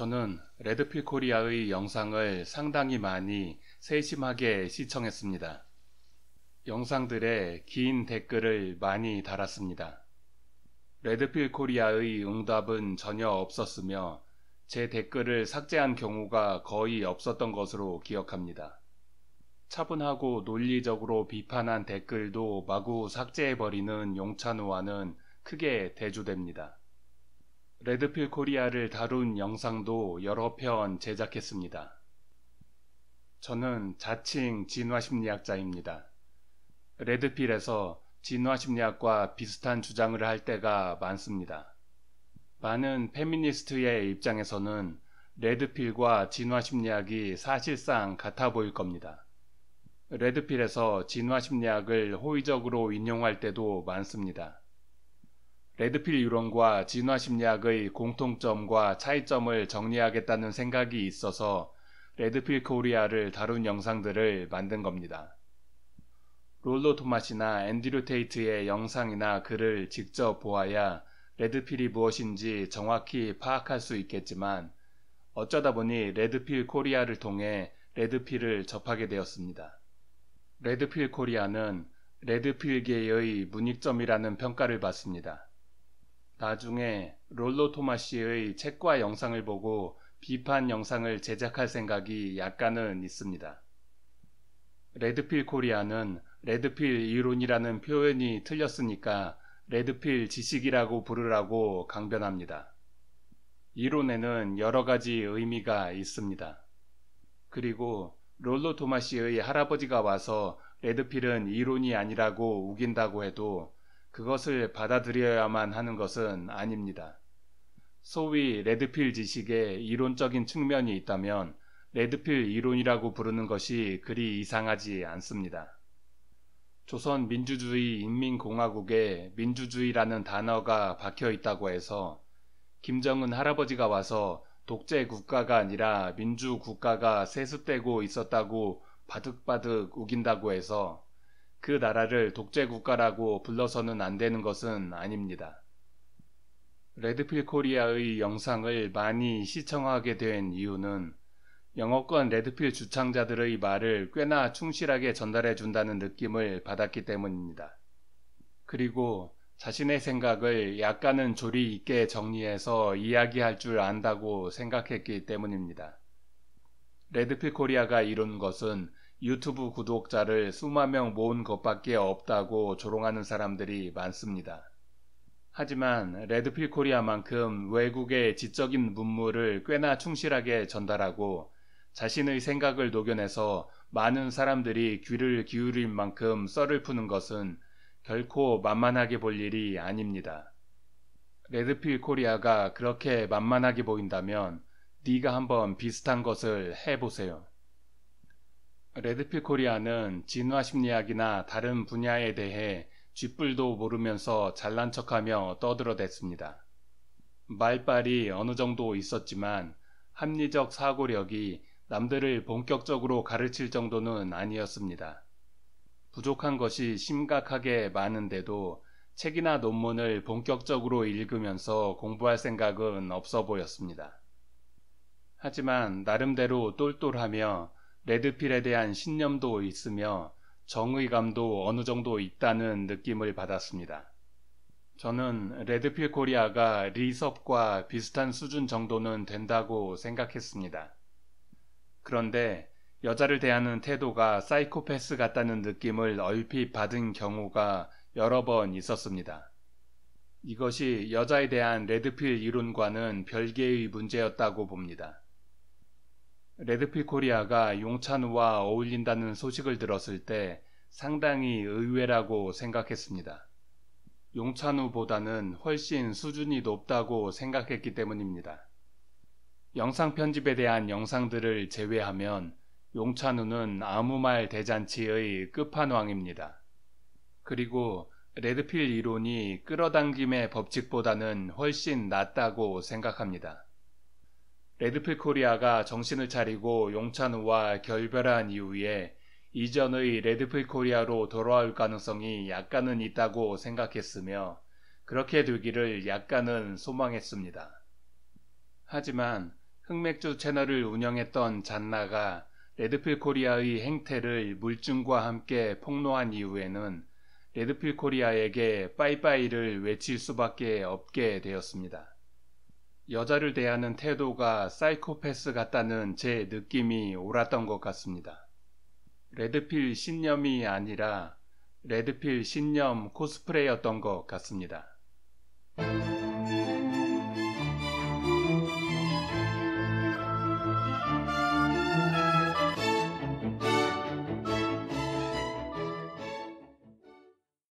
저는 레드필 코리아의 영상을 상당히 많이 세심하게 시청했습니다. 영상들에 긴 댓글을 많이 달았습니다. 레드필 코리아의 응답은 전혀 없었으며 제 댓글을 삭제한 경우가 거의 없었던 것으로 기억합니다. 차분하고 논리적으로 비판한 댓글도 마구 삭제해버리는 용찬우와는 크게 대조됩니다. 레드필 코리아를 다룬 영상도 여러 편 제작했습니다. 저는 자칭 진화심리학자입니다. 레드필에서 진화심리학과 비슷한 주장을 할 때가 많습니다. 많은 페미니스트의 입장에서는 레드필과 진화심리학이 사실상 같아 보일 겁니다. 레드필에서 진화심리학을 호의적으로 인용할 때도 많습니다. 레드필 유론과 진화 심리학의 공통점과 차이점을 정리하겠다는 생각이 있어서 레드필 코리아를 다룬 영상들을 만든 겁니다. 롤로 토마시나 앤디류 테이트의 영상이나 글을 직접 보아야 레드필이 무엇인지 정확히 파악할 수 있겠지만 어쩌다 보니 레드필 코리아를 통해 레드필을 접하게 되었습니다. 레드필 코리아는 레드필계의 문익점이라는 평가를 받습니다. 나중에 롤로 토마시의 책과 영상을 보고 비판 영상을 제작할 생각이 약간은 있습니다. 레드필 코리아는 레드필 이론이라는 표현이 틀렸으니까 레드필 지식이라고 부르라고 강변합니다. 이론에는 여러 가지 의미가 있습니다. 그리고 롤로 토마시의 할아버지가 와서 레드필은 이론이 아니라고 우긴다고 해도 그것을 받아들여야만 하는 것은 아닙니다. 소위 레드필 지식의 이론적인 측면이 있다면 레드필 이론이라고 부르는 것이 그리 이상하지 않습니다. 조선 민주주의 인민공화국에 민주주의라는 단어가 박혀 있다고 해서 김정은 할아버지가 와서 독재 국가가 아니라 민주 국가가 세습되고 있었다고 바득바득 우긴다고 해서 그 나라를 독재국가라고 불러서는 안 되는 것은 아닙니다. 레드필 코리아의 영상을 많이 시청하게 된 이유는 영어권 레드필 주창자들의 말을 꽤나 충실하게 전달해 준다는 느낌을 받았기 때문입니다. 그리고 자신의 생각을 약간은 조리 있게 정리해서 이야기할 줄 안다고 생각했기 때문입니다. 레드필 코리아가 이룬 것은 유튜브 구독자를 수만 명 모은 것밖에 없다고 조롱하는 사람들이 많습니다. 하지만 레드필 코리아만큼 외국의 지적인 문물을 꽤나 충실하게 전달하고 자신의 생각을 녹여내서 많은 사람들이 귀를 기울일 만큼 썰을 푸는 것은 결코 만만하게 볼 일이 아닙니다. 레드필 코리아가 그렇게 만만하게 보인다면 네가 한번 비슷한 것을 해보세요. 레드필 코리아는 진화 심리학이나 다른 분야에 대해 쥐뿔도 모르면서 잘난 척하며 떠들어댔습니다. 말빨이 어느 정도 있었지만 합리적 사고력이 남들을 본격적으로 가르칠 정도는 아니었습니다. 부족한 것이 심각하게 많은데도 책이나 논문을 본격적으로 읽으면서 공부할 생각은 없어 보였습니다. 하지만 나름대로 똘똘하며 레드필에 대한 신념도 있으며 정의감도 어느 정도 있다는 느낌을 받았습니다. 저는 레드필 코리아가 리섭과 비슷한 수준 정도는 된다고 생각했습니다. 그런데 여자를 대하는 태도가 사이코패스 같다는 느낌을 얼핏 받은 경우가 여러 번 있었습니다. 이것이 여자에 대한 레드필 이론과는 별개의 문제였다고 봅니다. 레드필 코리아가 용찬우와 어울린다는 소식을 들었을 때 상당히 의외라고 생각했습니다. 용찬우보다는 훨씬 수준이 높다고 생각했기 때문입니다. 영상 편집에 대한 영상들을 제외하면 용찬우는 아무 말 대잔치의 끝판왕입니다. 그리고 레드필 이론이 끌어당김의 법칙보다는 훨씬 낫다고 생각합니다. 레드필 코리아가 정신을 차리고 용찬우와 결별한 이후에 이전의 레드필 코리아로 돌아올 가능성이 약간은 있다고 생각했으며 그렇게 되기를 약간은 소망했습니다. 하지만 흑맥주 채널을 운영했던 잔나가 레드필 코리아의 행태를 물증과 함께 폭로한 이후에는 레드필 코리아에게 빠이빠이를 외칠 수밖에 없게 되었습니다. 여자를 대하는 태도가 사이코패스 같다는 제 느낌이 옳았던 것 같습니다. 레드필 신념이 아니라 레드필 신념 코스프레였던 것 같습니다.